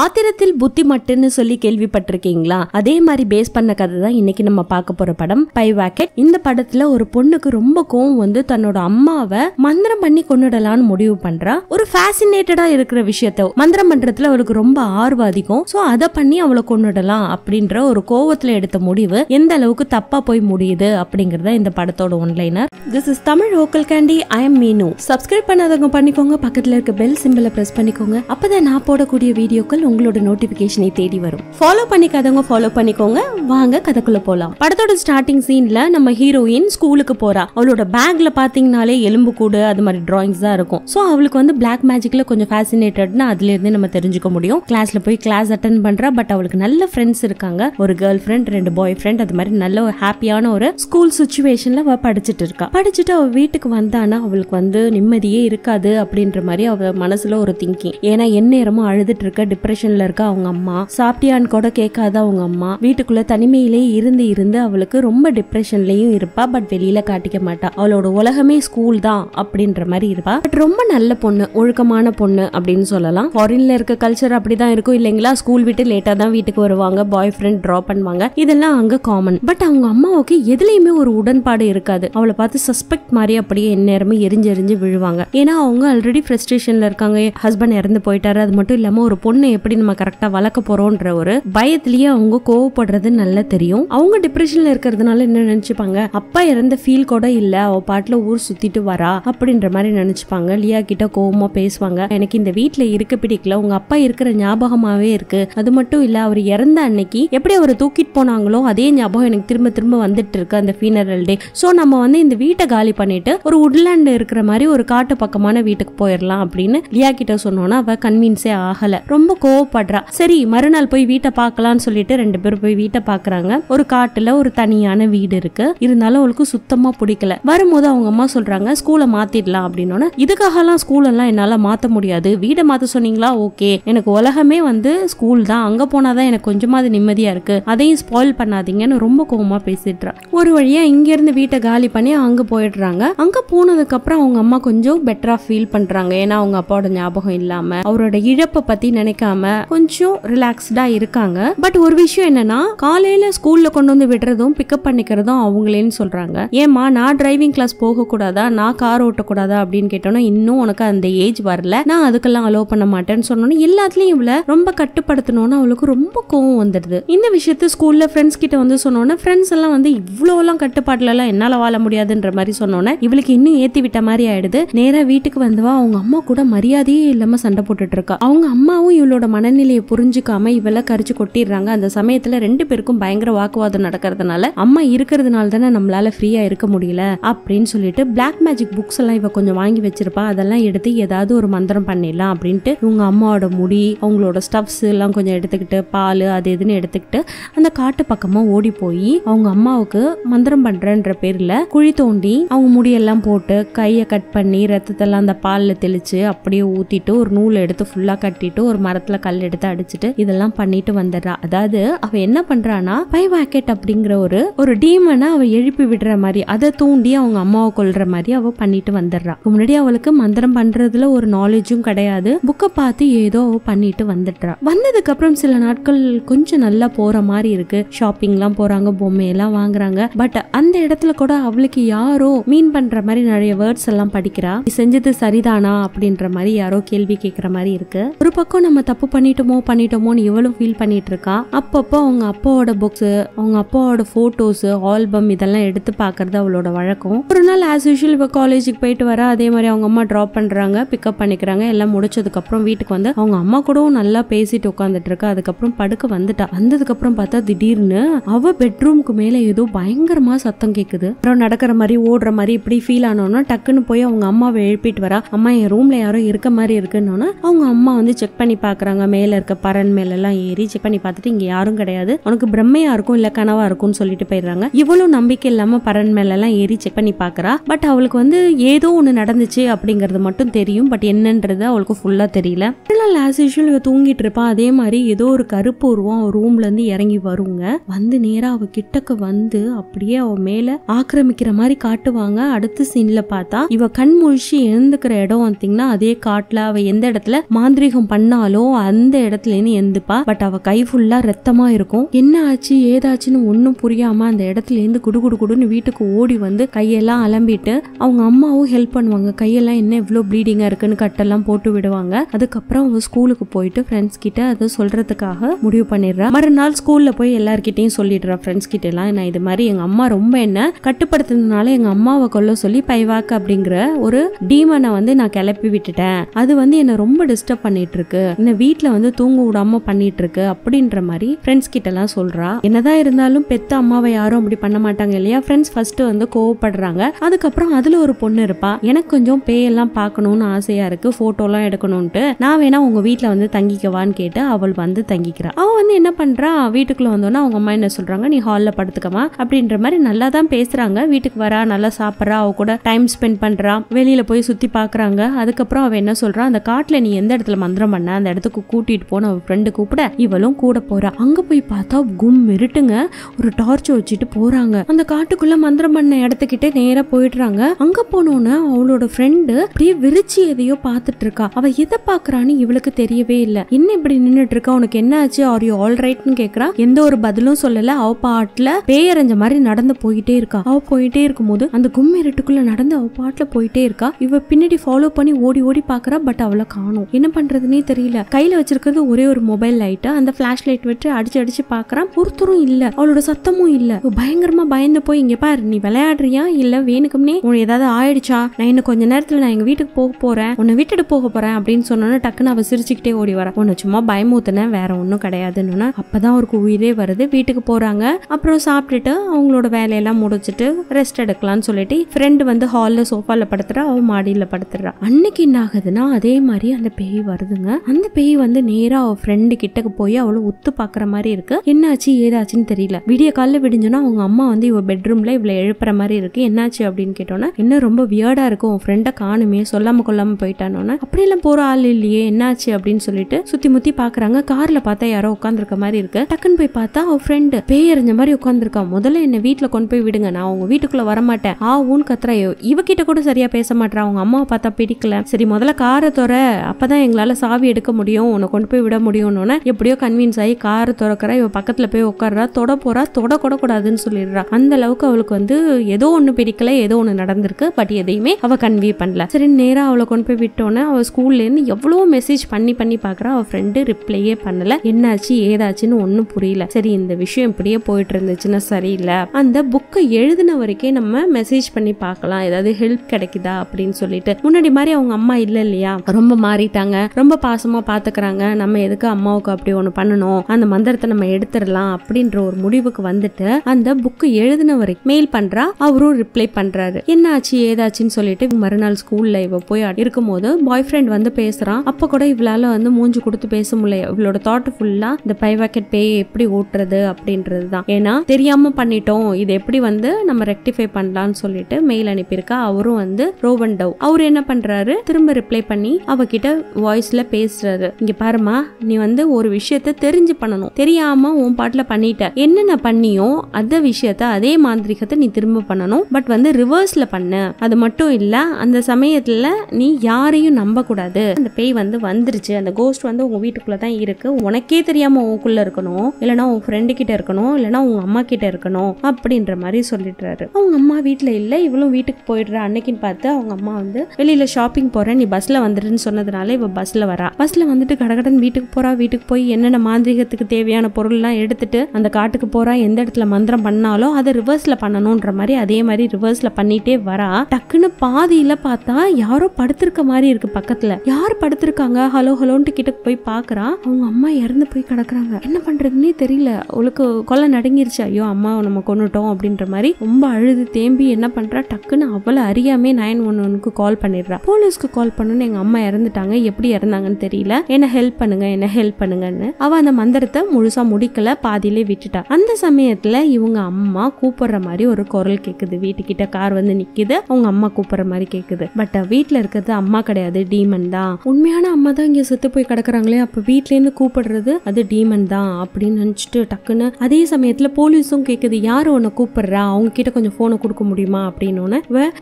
ஆத்திரத்தில் புத்தி மட்டுன்னு சொல்லி கேள்விப்பட்டிருக்கீங்களா அதே மாதிரி பேஸ் பண்ண கதை தான் இன்னைக்கு நம்ம பார்க்க போற படம் பை வாக்கெட் இந்த படத்துல ஒரு பொண்ணுக்கு ரொம்ப கோவம் வந்து தன்னோட அம்மாவை மந்திரம் பண்ணி கொண்டுடலான்னு முடிவு பண்றா ஒரு ஃபேசினேட்டடா இருக்கிற விஷயத்த மந்திரம் பண்றதுல அவளுக்கு ரொம்ப ஆர்வம் அதிகம் சோ அதை பண்ணி அவளை கொண்டுடலாம் அப்படின்ற ஒரு கோவத்துல எடுத்த முடிவு எந்த அளவுக்கு தப்பா போய் முடியுது அப்படிங்கறத இந்த படத்தோட one-liner this is Tamil vocal candy I am Meenu subscribe பண்ணாதவங்க பண்ணிக்கோங்க பக்கத்துல இருக்க பெல் சிம்பிளை பிரஸ் பண்ணிக்கோங்க அப்பதான் நான் போடக்கூடிய வீடியோக்கள் உங்களோட நோட்டிபிகேஷனை தேடி வரும் ஃபாலோ பண்ணிக்காதவங்க ஃபாலோ பண்ணிக்கோங்க வாங்க கதைக்குள்ள போலாம் படத்தோட ஸ்டார்டிங் சீன்ல நம்ம ஹீரோயின் ஸ்கூலுக்கு போறா அவளோட பேக்ல பாத்தீங்கனாலே எலும்பு கூடு அது மாதிரி டிராயிங்ஸ் தான் இருக்கும் ஸோ அவளுக்கு வந்து பிளாக் மேஜிக்ல கொஞ்சம் ஃபேசினேட்டட்னா அதுல இருந்து நம்ம தெரிஞ்சுக்க முடியும் கிளாஸ்ல போய் கிளாஸ் அட்டன் பண்றா பட் அவளுக்கு நல்ல ஃப்ரெண்ட்ஸ் இருக்காங்க ஒரு கேர்ள் ஃப்ரெண்ட் ரெண்டு பாய் ஃப்ரெண்ட் அது மாதிரி நல்ல ஒரு ஹாப்பியான ஒரு ஸ்கூல் சுச்சுவேஷன்ல அவ படிச்சுட்டு இருக்கா படிச்சுட்டு அவ வீட்டுக்கு வந்தானா அவளுக்கு வந்து நிம்மதியே இருக்காது அப்படின்ற மாதிரி அவ மனசுல ஒரு திங்கிங் ஏன்னா நேரமும் அழுதுட்டு இருக்க டிப்ரெஷன் டிப்ரெஷன்ல இருக்க அவங்க அம்மா சாப்பிட்டியான்னு கூட கேட்காத அவங்க அம்மா வீட்டுக்குள்ள தனிமையிலே இருந்து இருந்து அவளுக்கு ரொம்ப டிப்ரெஷன்லயும் இருப்பா பட் வெளியில காட்டிக்க மாட்டா அவளோட உலகமே ஸ்கூல் தான் அப்படின்ற மாதிரி இருப்பா பட் ரொம்ப நல்ல பொண்ணு ஒழுக்கமான பொண்ணு அப்படின்னு சொல்லலாம் ஃபாரின்ல இருக்க கல்ச்சர் அப்படிதான் இருக்கும் இல்லைங்களா ஸ்கூல் விட்டு லேட்டா தான் வீட்டுக்கு வருவாங்க பாய் ஃப்ரெண்ட் ட்ராப் பண்ணுவாங்க இதெல்லாம் அங்க காமன் பட் அவங்க அம்மாவுக்கு எதுலயுமே ஒரு உடன்பாடு இருக்காது அவளை பார்த்து சஸ்பெக்ட் மாதிரி அப்படியே எந்நேரமே எரிஞ்செறிஞ்சு விழுவாங்க ஏன்னா அவங்க ஆல்ரெடி ஃப்ரஸ்ட்ரேஷன்ல இருக்காங்க ஹஸ்பண்ட் இறந்து போயிட்டாரு அது மட்டும் இல்லாம ஒரு பொண்ணு எப்படி நம்ம கரெக்டாக வளர்க்க போறோம்ன்ற ஒரு பயத்திலேயே அவங்க கோவப்படுறது நல்லா தெரியும் அவங்க டிப்ரெஷனில் இருக்கிறதுனால என்ன நினச்சிப்பாங்க அப்பா இறந்த ஃபீல் கூட இல்லை அவ பாட்டில் ஊர் சுத்திட்டு வரா அப்படின்ற மாதிரி நினச்சிப்பாங்க லியா கிட்ட கோவமாக பேசுவாங்க எனக்கு இந்த வீட்டில் இருக்க பிடிக்கல உங்க அப்பா இருக்கிற ஞாபகமாகவே இருக்கு அது மட்டும் இல்லை அவர் இறந்த அன்னைக்கு எப்படி அவர் தூக்கிட்டு போனாங்களோ அதே ஞாபகம் எனக்கு திரும்ப திரும்ப வந்துட்டு இருக்கு அந்த ஃபீனரல் டே ஸோ நம்ம வந்து இந்த வீட்டை காலி பண்ணிட்டு ஒரு உட்லாண்ட் இருக்கிற மாதிரி ஒரு காட்டு பக்கமான வீட்டுக்கு போயிடலாம் அப்படின்னு லியா கிட்ட சொன்னோன்னா அவ கன்வின்ஸே ஆகலை ரொம்ப கோவப்படுறா சரி மறுநாள் போய் வீட்டை பார்க்கலாம்னு சொல்லிட்டு ரெண்டு பேரும் போய் வீட்டை பாக்குறாங்க ஒரு காட்டுல ஒரு தனியான வீடு இருக்கு இருந்தாலும் அவளுக்கு சுத்தமா பிடிக்கல வரும்போது அவங்க அம்மா சொல்றாங்க ஸ்கூலை மாத்திடலாம் அப்படின்னு இதுக்காகலாம் ஸ்கூல் எல்லாம் என்னால மாத்த முடியாது வீடை மாத்த சொன்னீங்களா ஓகே எனக்கு உலகமே வந்து ஸ்கூல் தான் அங்க போனாதான் எனக்கு கொஞ்சமாவது நிம்மதியா இருக்கு அதையும் ஸ்பாயில் பண்ணாதீங்கன்னு ரொம்ப கோபமா பேசிட்டு ஒரு வழியா இங்க இருந்து வீட்டை காலி பண்ணி அங்க போயிடுறாங்க அங்க போனதுக்கு அப்புறம் அவங்க அம்மா கொஞ்சம் பெட்டரா ஃபீல் பண்றாங்க ஏன்னா அவங்க அப்பாவோட ஞாபகம் இல்லாம அவரோட இழப்பை பத்தி நினைக்காம இல்லாம கொஞ்சம் ரிலாக்ஸ்டா இருக்காங்க பட் ஒரு விஷயம் என்னன்னா காலையில ஸ்கூல்ல கொண்டு வந்து விடுறதும் பிக்கப் பண்ணிக்கிறதும் அவங்களேன்னு சொல்றாங்க ஏமா நான் டிரைவிங் கிளாஸ் போக கூடாதா நான் கார் ஓட்டக்கூடாதா அப்படின்னு கேட்டோன்னா இன்னும் உனக்கு அந்த ஏஜ் வரல நான் அதுக்கெல்லாம் அலோவ் பண்ண மாட்டேன்னு சொன்னோன்னு எல்லாத்துலயும் இவளை ரொம்ப கட்டுப்படுத்தணும்னு அவளுக்கு ரொம்ப கோவம் வந்துடுது இந்த விஷயத்த ஸ்கூல்ல ஃப்ரெண்ட்ஸ் கிட்ட வந்து சொன்னோன்னா ஃப்ரெண்ட்ஸ் எல்லாம் வந்து இவ்வளோலாம் கட்டுப்பாடுல எல்லாம் என்னால வாழ முடியாதுன்ற மாதிரி சொன்னோன்னா இவளுக்கு இன்னும் ஏத்தி விட்ட மாதிரி ஆயிடுது நேரா வீட்டுக்கு வந்துவா அவங்க அம்மா கூட மரியாதையே இல்லாம சண்டை போட்டுட்டு இருக்கா அவங்க அம்மாவும் இவளோட மனநிலையை புரிஞ்சுக்காம இவெல்லாம் கரிச்சு கொட்டிடுறாங்க அந்த சமயத்தில் ரெண்டு பேருக்கும் பயங்கர வாக்குவாதம் நடக்கிறதுனால அம்மா இருக்கிறதுனால தானே நம்மளால ஃப்ரீயாக இருக்க முடியல அப்படின்னு சொல்லிட்டு பிளாக் மேஜிக் புக்ஸ் எல்லாம் இவ கொஞ்சம் வாங்கி வச்சிருப்பா அதெல்லாம் எடுத்து ஏதாவது ஒரு மந்திரம் பண்ணிடலாம் அப்படின்ட்டு இவங்க அம்மாவோட முடி அவங்களோட ஸ்டப்ஸ் எல்லாம் கொஞ்சம் எடுத்துக்கிட்டு பால் அது இதுன்னு எடுத்துக்கிட்டு அந்த காட்டு பக்கமாக ஓடி போய் அவங்க அம்மாவுக்கு மந்திரம் பண்ணுறன்ற பேரில் குழி தோண்டி அவங்க முடியெல்லாம் போட்டு கையை கட் பண்ணி ரத்தத்தெல்லாம் அந்த பாலில் தெளித்து அப்படியே ஊற்றிட்டு ஒரு நூலை எடுத்து ஃபுல்லாக கட்டிட்டு ஒரு மரத்தில் இடத்துல கல் எடுத்து அடிச்சுட்டு இதெல்லாம் பண்ணிட்டு வந்துடுறா அதாவது அவ என்ன பண்றானா பை வாக்கெட் அப்படிங்கிற ஒரு ஒரு டீமனை அவ எழுப்பி விடுற மாதிரி அதை தூண்டி அவங்க அம்மாவை கொள்ற மாதிரி அவ பண்ணிட்டு வந்துடுறா முன்னாடி அவளுக்கு மந்திரம் பண்றதுல ஒரு நாலேஜும் கிடையாது புக்கை பார்த்து ஏதோ அவ பண்ணிட்டு வந்துடுறா வந்ததுக்கு அப்புறம் சில நாட்கள் கொஞ்சம் நல்லா போற மாதிரி இருக்கு ஷாப்பிங் எல்லாம் போறாங்க பொம்மையெல்லாம் வாங்குறாங்க பட் அந்த இடத்துல கூட அவளுக்கு யாரோ மீன் பண்ற மாதிரி நிறைய வேர்ட்ஸ் எல்லாம் படிக்கிறா செஞ்சது சரிதானா அப்படின்ற மாதிரி யாரோ கேள்வி கேட்கிற மாதிரி இருக்கு ஒரு பக்கம் நம்ம தப்பு பண்ணிட்டோமோ பண்ணிட்டோமோன்னு இவளும் ஃபீல் பண்ணிட்டு இருக்கா அப்பப்போ அவங்க அப்பாவோட புக்ஸ் அவங்க அப்பாவோட போட்டோஸ் ஆல்பம் இதெல்லாம் எடுத்து பாக்குறது அவளோட வழக்கம் ஒரு நாள் ஆஸ் யூஷுவல் இப்போ காலேஜுக்கு போயிட்டு வர அதே மாதிரி அவங்க அம்மா ட்ராப் பண்றாங்க பிக்கப் பண்ணிக்கிறாங்க எல்லாம் முடிச்சதுக்கு அப்புறம் வீட்டுக்கு வந்து அவங்க அம்மா கூட நல்லா பேசிட்டு உட்காந்துட்டு இருக்கா அதுக்கப்புறம் படுக்க வந்துட்டா வந்ததுக்கு அப்புறம் பார்த்தா திடீர்னு அவ பெட்ரூம்க்கு மேல ஏதோ பயங்கரமா சத்தம் கேக்குது அப்புறம் நடக்கிற மாதிரி ஓடுற மாதிரி இப்படி ஃபீல் ஆனோன்னா டக்குன்னு போய் அவங்க அம்மாவை எழுப்பிட்டு வரா அம்மா என் ரூம்ல யாரும் இருக்க மாதிரி இருக்குன்னு அவங்க அம்மா வந்து செக் பண்ணி பாக்குறாங்க போயிருக்காங்க மேலே இருக்க பறன் மேலெல்லாம் ஏறி செக் பண்ணி பார்த்துட்டு இங்கே யாரும் கிடையாது உனக்கு பிரம்மையா இருக்கும் இல்லை கனவாக இருக்கும்னு சொல்லிட்டு போயிடுறாங்க இவ்வளோ நம்பிக்கை இல்லாமல் பறன் எல்லாம் ஏறி செக் பண்ணி பாக்குறா பட் அவளுக்கு வந்து ஏதோ ஒன்று நடந்துச்சு அப்படிங்கிறது மட்டும் தெரியும் பட் என்னன்றது அவளுக்கு ஃபுல்லாக தெரியல அதனால் யூஷுவல் தூங்கிட்டு இருப்பா அதே மாதிரி ஏதோ ஒரு கருப்பு உருவம் ரூம்லேருந்து இறங்கி வருங்க வந்து நேராக அவ கிட்டக்கு வந்து அப்படியே அவ மேலே ஆக்கிரமிக்கிற மாதிரி காட்டுவாங்க அடுத்த சீனில் பார்த்தா இவ கண் முழிச்சு எழுந்துக்கிற இடம் வந்தீங்கன்னா அதே காட்டில் அவ எந்த இடத்துல மாந்திரிகம் பண்ணாலோ அந்த இடத்துலேருந்து எந்திப்பா பட் அவள் கை ஃபுல்லாக ரத்தமாக இருக்கும் என்ன ஆச்சு ஏதாச்சுன்னு ஒன்றும் புரியாமல் அந்த இடத்துலேருந்து குடு குடு குடுன்னு வீட்டுக்கு ஓடி வந்து கையெல்லாம் அலம்பிட்டு அவங்க அம்மாவும் ஹெல்ப் பண்ணுவாங்க கையெல்லாம் என்ன இவ்வளோ ப்ளீடிங்காக இருக்குன்னு கட்டெல்லாம் போட்டு விடுவாங்க அதுக்கப்புறம் அவள் ஸ்கூலுக்கு போயிட்டு ஃப்ரெண்ட்ஸ் கிட்ட அதை சொல்கிறதுக்காக முடிவு பண்ணிடுறா மறுநாள் ஸ்கூலில் போய் எல்லார்கிட்டையும் சொல்லிடுறா ஃப்ரெண்ட்ஸ் கிட்ட எல்லாம் நான் இது மாதிரி எங்கள் அம்மா ரொம்ப என்ன கட்டுப்படுத்துனதுனால எங்கள் அம்மாவை கொல்ல சொல்லி பைவாக்கு அப்படிங்கிற ஒரு டீமனை வந்து நான் கிளப்பி விட்டுட்டேன் அது வந்து என்னை ரொம்ப டிஸ்டர்ப் பண்ணிட்டு இருக்கு இந்த வீட்டில் வந்து தூங்க விடாம பண்ணிட்டு இருக்கு அப்படின்ற மாதிரி ஃப்ரெண்ட்ஸ் கிட்டலாம் சொல்றா என்னதான் இருந்தாலும் பெத்த அம்மாவை யாரும் அப்படி பண்ண மாட்டாங்க இல்லையா ஃப்ரெண்ட்ஸ் ஃபர்ஸ்ட் வந்து கோவப்படுறாங்க அதுக்கப்புறம் அதுல ஒரு பொண்ணு இருப்பா எனக்கு கொஞ்சம் பேயெல்லாம் பார்க்கணும்னு ஆசையா இருக்கு போட்டோலாம் எடுக்கணும்ட்டு நான் வேணா உங்க வீட்டில் வந்து தங்கிக்கவான்னு கேட்டு அவள் வந்து தங்கிக்கிறான் அவன் வந்து என்ன பண்றா வீட்டுக்குள்ள வந்தோன்னா அவங்க அம்மா என்ன சொல்றாங்க நீ ஹாலில் படுத்துக்கமா அப்படின்ற மாதிரி நல்லா தான் பேசுறாங்க வீட்டுக்கு வரா நல்லா சாப்பிட்றா அவ கூட டைம் ஸ்பெண்ட் பண்றான் வெளியில போய் சுத்தி பாக்குறாங்க அதுக்கப்புறம் அவ என்ன சொல்றான் அந்த காட்டுல நீ எந்த இடத்துல மந்திரம் பண்ண அந்த இடத்துக்கு ரூமுக்கு கூட்டிட்டு போன அவள் ஃப்ரெண்டு கூப்பிட இவளும் கூட போறா அங்க போய் பார்த்தா கும் மிருட்டுங்க ஒரு டார்ச் வச்சுட்டு போறாங்க அந்த காட்டுக்குள்ள மந்திரம் பண்ண இடத்துக்கிட்டே நேரா போயிடுறாங்க அங்க போனோன்னு அவளோட ஃப்ரெண்டு அப்படியே விரிச்சு எதையோ பார்த்துட்டு இருக்கா அவ எதை பாக்குறான்னு இவளுக்கு தெரியவே இல்லை என்ன இப்படி நின்றுட்டு இருக்கா உனக்கு என்ன ஆச்சு ஆர் யூ ஆல் ரைட்னு கேக்குறா எந்த ஒரு பதிலும் சொல்லல அவ பாட்டுல பேயறிஞ்ச மாதிரி நடந்து போயிட்டே இருக்கா அவ போயிட்டே இருக்கும்போது அந்த கும் இருட்டுக்குள்ள நடந்து அவ பாட்டுல போயிட்டே இருக்கா இவ பின்னாடி ஃபாலோ பண்ணி ஓடி ஓடி பாக்குறா பட் அவளை காணும் என்ன பண்றதுன்னே தெரியல கை கையில் வச்சிருக்கிறது ஒரே ஒரு மொபைல் லைட்டை அந்த ஃப்ளாஷ் லைட் விட்டு அடிச்சு அடிச்சு பார்க்குறான் பொறுத்தரும் இல்லை அவளோட சத்தமும் இல்லை பயங்கரமா பயந்து போய் இங்கே பாரு நீ விளையாடுறியா இல்லை வேணுக்கும்னே உன் ஏதாவது ஆயிடுச்சா நான் இன்னும் கொஞ்ச நேரத்தில் நான் எங்கள் வீட்டுக்கு போக போகிறேன் உன்னை விட்டுட்டு போக போகிறேன் அப்படின்னு சொன்னோன்னு டக்குன்னு அவள் சிரிச்சுக்கிட்டே ஓடி வரான் உன்னை சும்மா பயமூத்தினேன் வேற ஒன்றும் கிடையாதுன்னு அப்போதான் அவருக்கு உயிரே வருது வீட்டுக்கு போகிறாங்க அப்புறம் சாப்பிட்டுட்டு அவங்களோட வேலையெல்லாம் முடிச்சுட்டு ரெஸ்ட் எடுக்கலாம்னு சொல்லிட்டு ஃப்ரெண்டு வந்து ஹாலில் சோஃபாவில் படுத்துறா அவன் மாடியில் படுத்துறா அன்னைக்கு என்ன ஆகுதுன்னா அதே மாதிரி அந்த பேய் வருதுங்க அந்த பேய் வந்து நேராக அவள் ஃப்ரெண்டு கிட்டக்கு போய் அவளை ஒத்து பார்க்குற மாதிரி இருக்கு என்னாச்சு ஏதாச்சுன்னு தெரியல விடிய காலில் விடிஞ்சோன்னா அவங்க அம்மா வந்து இவ பெட்ரூம்ல இவளை எழுப்புற மாதிரி இருக்கு என்னாச்சு அப்படின்னு கேட்டோன்னா என்ன ரொம்ப வியர்டா இருக்கும் உன் ஃப்ரெண்டை காணுமே சொல்லாம கொல்லாம போயிட்டானோன்னா அப்படியெல்லாம் போற ஆள் இல்லையே என்னாச்சு அப்படின்னு சொல்லிட்டு சுத்தி முத்தி பாக்குறாங்க கார்ல பார்த்தா யாரோ உட்காந்துருக்க மாதிரி இருக்கு டக்குன்னு போய் பார்த்தா அவன் ஃப்ரெண்டு பேயறிஞ்ச மாதிரி உட்காந்துருக்கா முதல்ல என்ன வீட்டில் கொண்டு போய் விடுங்க நான் அவங்க வீட்டுக்குள்ள வரமாட்டேன் ஆ ஊன் கத்துறா இவகிட்ட கூட சரியா பேச மாட்டேன் அவங்க அம்மாவை பார்த்தா பிடிக்கல சரி முதல்ல காரை துற அப்பதான் எங்களால சாவி எடுக்க முடியும் முடியும் உன்னை கொண்டு போய் விட முடியும்னு எப்படியோ கன்வின்ஸ் ஆகி கார் திறக்கிறா இவ பக்கத்துல போய் உட்காடுறா தொட போறா தொட கூட கூடாதுன்னு சொல்லிடுறா அந்த அளவுக்கு அவளுக்கு வந்து ஏதோ ஒண்ணு பிடிக்கல ஏதோ ஒண்ணு நடந்திருக்கு பட் எதையுமே அவ கன்வே பண்ணல சரி நேரா அவளை கொண்டு போய் விட்டோன்னே அவள் இருந்து எவ்வளவு மெசேஜ் பண்ணி பண்ணி பாக்குறா அவள் ஃப்ரெண்டு ரிப்ளையே பண்ணல என்னாச்சு ஏதாச்சுன்னு ஒண்ணும் புரியல சரி இந்த விஷயம் இப்படியே போயிட்டு இருந்துச்சுன்னா சரியில்லை அந்த புக்கை எழுதின வரைக்கே நம்ம மெசேஜ் பண்ணி பார்க்கலாம் ஏதாவது ஹெல்ப் கிடைக்குதா அப்படின்னு சொல்லிட்டு முன்னாடி மாதிரி அவங்க அம்மா இல்லை இல்லையா ரொம்ப மாறிட்டாங்க ரொம்ப பாசமா பாத்துக்க பார்க்குறாங்க நம்ம எதுக்கு அம்மாவுக்கு அப்படி ஒன்று பண்ணணும் அந்த மந்திரத்தை நம்ம எடுத்துடலாம் அப்படின்ற ஒரு முடிவுக்கு வந்துட்டு அந்த புக்கு எழுதினவரை மெயில் பண்ணுறா அவரும் ரிப்ளை பண்ணுறாரு என்ன ஆச்சு ஏதாச்சுன்னு சொல்லிட்டு மறுநாள் ஸ்கூலில் இவ போய் இருக்கும் போது பாய் ஃப்ரெண்ட் வந்து பேசுகிறான் அப்போ கூட இவளால் வந்து மூஞ்சி கொடுத்து பேச முடியல இவளோட தாட் ஃபுல்லாக இந்த பைவாக்கெட் பேய் எப்படி ஓட்டுறது அப்படின்றது தான் ஏன்னா தெரியாமல் பண்ணிட்டோம் இது எப்படி வந்து நம்ம ரெக்டிஃபை பண்ணலாம்னு சொல்லிட்டு மெயில் அனுப்பியிருக்கா அவரும் வந்து ரோவன் டவ் அவர் என்ன பண்ணுறாரு திரும்ப ரிப்ளை பண்ணி அவகிட்ட வாய்ஸ்ல பேசுறாரு இங்கே பாருமா நீ வந்து ஒரு விஷயத்த தெரிஞ்சு பண்ணணும் தெரியாம உன் பாட்டில் பண்ணிட்ட என்னென்ன பண்ணியோ அந்த விஷயத்த அதே மாந்திரிகத்தை நீ திரும்ப பண்ணணும் பட் வந்து ரிவர்ஸ்ல பண்ண அது மட்டும் இல்ல அந்த சமயத்துல நீ யாரையும் நம்ப கூடாது அந்த பேய் வந்து வந்துருச்சு அந்த கோஸ்ட் வந்து உங்க வீட்டுக்குள்ளே தான் இருக்கு உனக்கே தெரியாம உனக்குள்ள இருக்கணும் இல்லைனா உன் ஃப்ரெண்டு கிட்ட இருக்கணும் இல்லைனா உங்க அம்மா கிட்ட இருக்கணும் அப்படின்ற மாதிரி சொல்லிடுறாரு அவங்க அம்மா வீட்டுல இல்ல இவளும் வீட்டுக்கு போயிடுறா அன்னைக்குன்னு பார்த்து அவங்க அம்மா வந்து வெளியில ஷாப்பிங் போறேன் நீ பஸ்ல வந்துடுன்னு சொன்னதுனால இவ பஸ்ல வரா பஸ்ல வந்துட்டு கடகடன் வீட்டுக்கு போகிறா வீட்டுக்கு போய் என்னென்ன மாந்திரிகத்துக்கு தேவையான பொருள்லாம் எடுத்துட்டு அந்த காட்டுக்கு போகிறா எந்த இடத்துல மந்திரம் பண்ணாலும் அதை ரிவர்ஸில் பண்ணணுன்ற மாதிரி அதே மாதிரி ரிவர்ஸில் பண்ணிகிட்டே வரா டக்குன்னு பாதியில் பார்த்தா யாரோ படுத்திருக்க மாதிரி இருக்குது பக்கத்தில் யார் படுத்திருக்காங்க ஹலோ ஹலோன்ட்டு கிட்ட போய் பார்க்குறா அவங்க அம்மா இறந்து போய் கிடக்குறாங்க என்ன பண்றதுன்னே தெரியல அவளுக்கு கொலை நடுங்கிருச்சு ஐயோ அம்மா நம்ம கொண்டுட்டோம் அப்படின்ற மாதிரி ரொம்ப அழுது தேம்பி என்ன பண்ணுறா டக்குன்னு அவ்வளவு அறியாமே நைன் ஒன் ஒனுக்கு கால் பண்ணிடுறா போலீஸ்க்கு கால் பண்ணணும்னு எங்கள் அம்மா இறந்துட்டாங்க எப்படி இறந்தாங்கன்னு தெரியல ஏன்னா என்ன ஹெல்ப் பண்ணுங்க என்ன ஹெல்ப் பண்ணுங்கன்னு அவள் அந்த மந்திரத்தை முழுசா முடிக்கல பாதியிலே விட்டுட்டா அந்த சமயத்தில் இவங்க அம்மா கூப்பிடுற மாதிரி ஒரு குரல் கேட்குது வீட்டுக்கிட்ட கார் வந்து நிற்கிது அவங்க அம்மா கூப்பிடுற மாதிரி கேட்குது பட் வீட்டில் இருக்கிறது அம்மா கிடையாது டீமன் தான் உண்மையான அம்மா தான் இங்கே செத்து போய் கிடக்குறாங்களே அப்போ இருந்து கூப்பிடுறது அது டீமன் தான் அப்படின்னு நினச்சிட்டு டக்குன்னு அதே சமயத்தில் போலீஸும் கேட்குது யார் உன்னை கூப்பிடுறா அவங்க கிட்ட கொஞ்சம் ஃபோனை கொடுக்க முடியுமா அப்படின்னு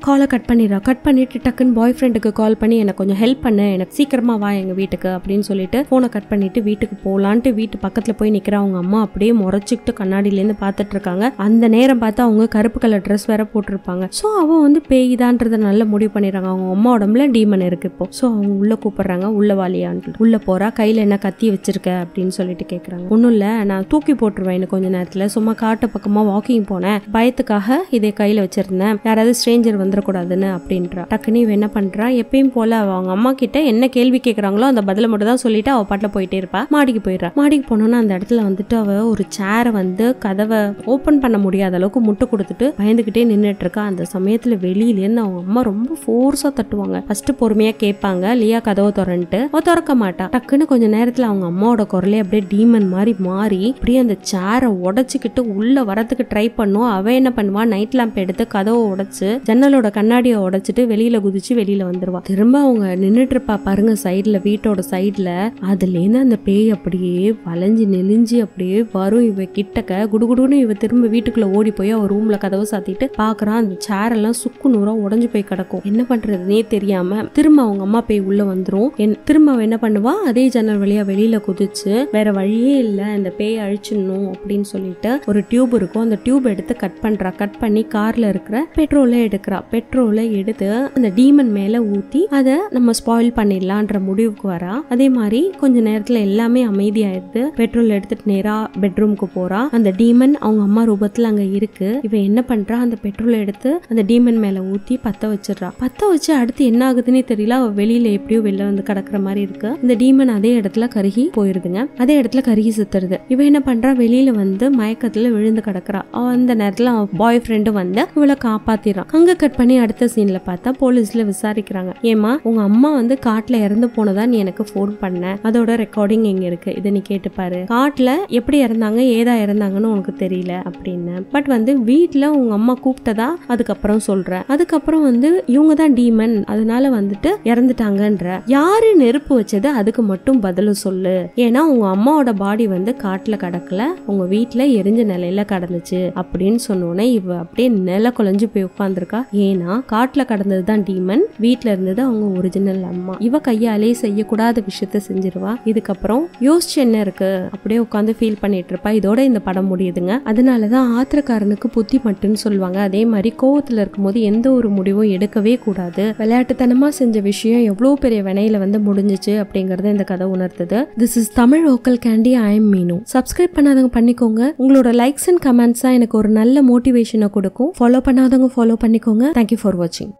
காலை கட் பண்ணிடுறா கட் பண்ணிட்டு டக்குன்னு பாய் ஃப்ரெண்டுக்கு கால் பண்ணி எனக்கு கொஞ்சம் ஹெல்ப் பண்ணு எனக்கு சீக்கிரமா வா எங்கள் வீட்டுக்கு அப்படின்னு அப்படின்னு சொல்லிட்டு ஃபோனை கட் பண்ணிட்டு வீட்டுக்கு போகலான்ட்டு வீட்டு பக்கத்தில் போய் நிற்கிற அவங்க அம்மா அப்படியே முறைச்சிக்கிட்டு கண்ணாடியிலேருந்து பார்த்துட்டு இருக்காங்க அந்த நேரம் பார்த்து அவங்க கருப்பு கலர் ட்ரெஸ் வேற போட்டிருப்பாங்க ஸோ அவன் வந்து பேய்தான்றத நல்ல முடிவு பண்ணிடுறாங்க அவங்க அம்மா உடம்புல டீமன் இருக்கு இப்போ ஸோ அவங்க உள்ள கூப்பிடுறாங்க உள்ள வாலியான்னு உள்ள போறா கையில என்ன கத்தி வச்சிருக்க அப்படின்னு சொல்லிட்டு கேட்குறாங்க ஒன்றும் இல்லை நான் தூக்கி போட்டுருவேன் கொஞ்ச நேரத்தில் சும்மா காட்டு பக்கமாக வாக்கிங் போனேன் பயத்துக்காக இதை கையில் வச்சிருந்தேன் யாராவது ஸ்ட்ரேஞ்சர் வந்துடக்கூடாதுன்னு அப்படின்றா டக்குனு இவ என்ன பண்ணுறா எப்பயும் போல அவங்க அம்மா கிட்ட என்ன கேள்வி கேட்குறாங்களோ அந்த பதில மட்டும் ஏதாவது சொல்லிட்டு அவள் பாட்டில் போயிட்டே இருப்பா மாடிக்கு போயிடுறா மாடிக்கு போனோன்னா அந்த இடத்துல வந்துட்டு அவள் ஒரு சேரை வந்து கதவை ஓப்பன் பண்ண முடியாத அளவுக்கு முட்டை கொடுத்துட்டு பயந்துக்கிட்டே நின்றுட்டு இருக்கா அந்த சமயத்தில் வெளியிலேருந்து அவங்க அம்மா ரொம்ப ஃபோர்ஸாக தட்டுவாங்க ஃபர்ஸ்ட் பொறுமையாக கேட்பாங்க லியா கதவை திறன்ட்டு அவள் திறக்க மாட்டா டக்குன்னு கொஞ்ச நேரத்தில் அவங்க அம்மாவோட குரலே அப்படியே டீமன் மாதிரி மாறி அப்படியே அந்த சேரை உடச்சிக்கிட்டு உள்ளே வரத்துக்கு ட்ரை பண்ணும் அவன் என்ன பண்ணுவான் நைட் லேம்ப் எடுத்து கதவை உடச்சு ஜன்னலோட கண்ணாடியை உடச்சிட்டு வெளியில் குதிச்சு வெளியில் வந்துடுவா திரும்ப அவங்க நின்றுட்டு இருப்பா பாருங்க சைடில் வீட்டோட சைடில் நேரத்தில் அதுலேருந்து அந்த பேய் அப்படியே வளைஞ்சு நெலிஞ்சு அப்படியே வரும் இவ கிட்டக்க குடுகுடுன்னு இவ திரும்ப வீட்டுக்குள்ளே ஓடி போய் அவ ரூம்ல கதவை சாத்திட்டு பாக்குறான் அந்த சேர் எல்லாம் சுக்கு நூறாக உடஞ்சு போய் கிடக்கும் என்ன பண்றதுனே தெரியாமல் திரும்ப அவங்க அம்மா பேய் உள்ளே வந்துடும் என் திரும்ப அவன் என்ன பண்ணுவா அதே ஜன்னல் வழியாக வெளியில் குதிச்சு வேற வழியே இல்லை அந்த பேய் அழிச்சிடணும் அப்படின்னு சொல்லிட்டு ஒரு டியூப் இருக்கும் அந்த டியூப் எடுத்து கட் பண்றா கட் பண்ணி காரில் இருக்கிற பெட்ரோல எடுக்கிறா பெட்ரோலை எடுத்து அந்த டீமன் மேலே ஊற்றி அதை நம்ம ஸ்பாயில் பண்ணிடலான்ற முடிவுக்கு வரா அதே மாதிரி கொஞ்ச நேரத்துல எல்லாமே அமைதியாயிருது பெட்ரோல் எடுத்துட்டு நேரா பெட்ரூம்க்கு போறா அந்த டீமன் அவங்க அம்மா ரூபத்துல அங்க இருக்கு இவ என்ன பண்றா அந்த பெட்ரோல் எடுத்து அந்த டீமன் மேல ஊத்தி பத்த வச்சிடறா பத்த வச்சு அடுத்து என்ன ஆகுதுன்னு தெரியல அவ வெளியில எப்படியோ வெளில வந்து கிடக்குற மாதிரி இருக்கு இந்த டீமன் அதே இடத்துல கருகி போயிருதுங்க அதே இடத்துல கருகி சுத்துறது இவ என்ன பண்றா வெளியில வந்து மயக்கத்துல விழுந்து கிடக்குறா அந்த நேரத்துல அவன் பாய் ஃப்ரெண்டு வந்து இவளை காப்பாத்திடுறான் அங்க கட் பண்ணி அடுத்த சீன்ல பார்த்தா போலீஸ்ல விசாரிக்கிறாங்க ஏமா உங்க அம்மா வந்து காட்டுல இறந்து போனதா நீ எனக்கு ஃபோன் பண்ண அதோட ரெக்கார்டிங் இங்கே இருக்கு இதை நீ கேட்டுப்பாரு காட்டுல எப்படி இறந்தாங்க ஏதா இறந்தாங்கன்னு உனக்கு தெரியல அப்படின்னு பட் வந்து வீட்டுல உங்க அம்மா கூப்பிட்டதா அதுக்கப்புறம் சொல்றேன் அதுக்கப்புறம் வந்து இவங்க தான் டீமன் அதனால வந்துட்டு இறந்துட்டாங்கன்ற யாரு நெருப்பு வச்சது அதுக்கு மட்டும் பதில் சொல்லு ஏன்னா உங்க அம்மாவோட பாடி வந்து காட்டுல கடக்கல உங்க வீட்டுல எரிஞ்ச நிலையில கிடந்துச்சு அப்படின்னு சொன்னோன்னே இவ அப்படியே நில குலைஞ்சு போய் உட்கார்ந்துருக்கா ஏன்னா காட்டுல கடந்தது தான் டீமன் வீட்டில் இருந்தது அவங்க ஒரிஜினல் அம்மா இவ கையாலே செய்யக்கூடாத விஷயத்த எடுத்து செஞ்சிருவா இதுக்கப்புறம் யோசிச்சு என்ன இருக்கு அப்படியே உட்காந்து ஃபீல் பண்ணிட்டு இருப்பா இதோட இந்த படம் முடியுதுங்க அதனாலதான் ஆத்திரக்காரனுக்கு புத்தி மட்டுன்னு சொல்லுவாங்க அதே மாதிரி கோவத்துல இருக்கும்போது எந்த ஒரு முடிவும் எடுக்கவே கூடாது விளையாட்டுத்தனமா செஞ்ச விஷயம் எவ்வளோ பெரிய வினையில வந்து முடிஞ்சிச்சு அப்படிங்கறத இந்த கதை உணர்த்துது this is Tamil vocal candy I am Meenu subscribe பண்ணாதவங்க பண்ணிக்கோங்க உங்களோட லைக்ஸ் அண்ட் கமெண்ட்ஸ் தான் எனக்கு ஒரு நல்ல மோட்டிவேஷனை கொடுக்கும் ஃபாலோ பண்ணாதவங்க ஃபாலோ பண்ணிக்கோங்க தேங்க்யூ ஃபார் வாட்சிங்